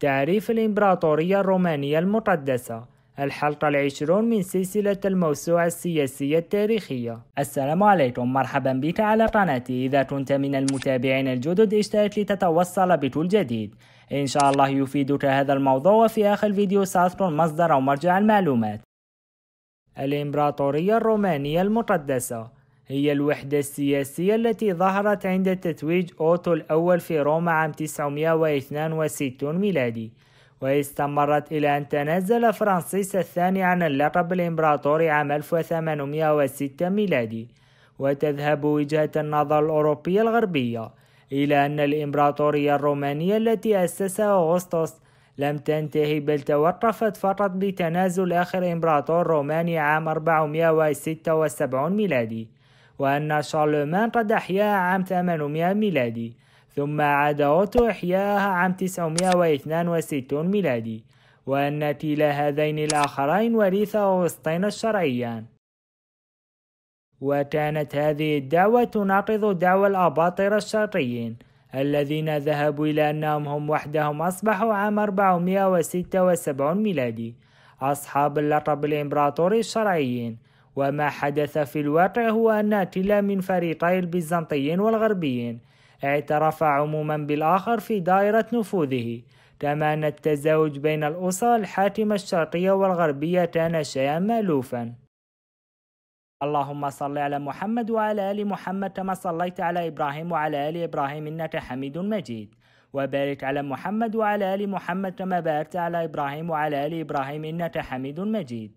تعريف الإمبراطورية الرومانية المقدسة الحلقة العشرون من سلسلة الموسوعة السياسية التاريخية السلام عليكم مرحبا بك على قناتي إذا كنت من المتابعين الجدد اشترك لتتوصل بكل جديد إن شاء الله يفيدك هذا الموضوع وفي آخر الفيديو سأذكر مصدر أو مرجع المعلومات الإمبراطورية الرومانية المقدسة هي الوحدة السياسية التي ظهرت عند تتويج أوتو الأول في روما عام 962 ميلادي واستمرت إلى أن تنازل فرانسيس الثاني عن اللقب الإمبراطوري عام 1806 ميلادي وتذهب وجهة النظر الأوروبية الغربية إلى أن الإمبراطورية الرومانية التي أسسها أغسطس لم تنتهي بل توقفت فقط بتنازل آخر إمبراطور روماني عام 476 ميلادي وأن شارلمان قد أحياها عام 800 ميلادي ثم عاد أوتو إحياها عام 962 ميلادي وأن كلا هذين الآخرين وريث أغسطين الشرعيان وكانت هذه الدعوة تناقض دعوى الأباطرة الشرقيين الذين ذهبوا إلى أنهم هم وحدهم أصبحوا عام 476 ميلادي أصحاب اللقب الإمبراطوري الشرعيين وما حدث في الواقع هو أن تلا من فريقي البيزنطيين والغربيين اعترف عموما بالآخر في دائرة نفوذه كما أن التزاوج بين الأسر الحاكمة الشرقية والغربية كان شيئا مألوفا اللهم صل على محمد وعلى آل محمد كما صليت على إبراهيم وعلى آل إبراهيم إنك حميد مجيد وبارك على محمد وعلى آل محمد كما باركت على إبراهيم وعلى آل إبراهيم إنك حميد مجيد